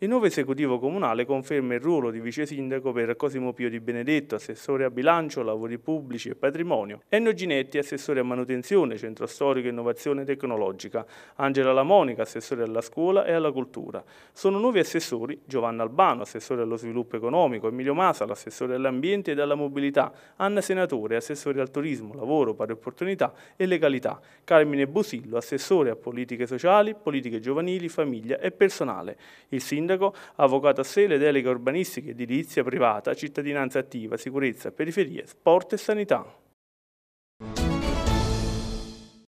Il nuovo esecutivo comunale conferma il ruolo di vice sindaco per Cosimo Pio Di Benedetto, assessore a bilancio, lavori pubblici e patrimonio, Enno Ginetti, assessore a manutenzione, centro storico, innovazione tecnologica, Angela Lamonica, assessore alla scuola e alla cultura. Sono nuovi assessori Giovanna Albano, assessore allo sviluppo economico, Emilio Masala, assessore all'ambiente e alla mobilità, Anna Senatore, assessore al turismo, lavoro, pari opportunità e legalità, Carmine Busillo, assessore a politiche sociali, politiche giovanili, famiglia e personale. Il sindaco sindaco, avvocato a sé le deleghe urbanistiche, edilizia privata, cittadinanza attiva, sicurezza, periferie, sport e sanità.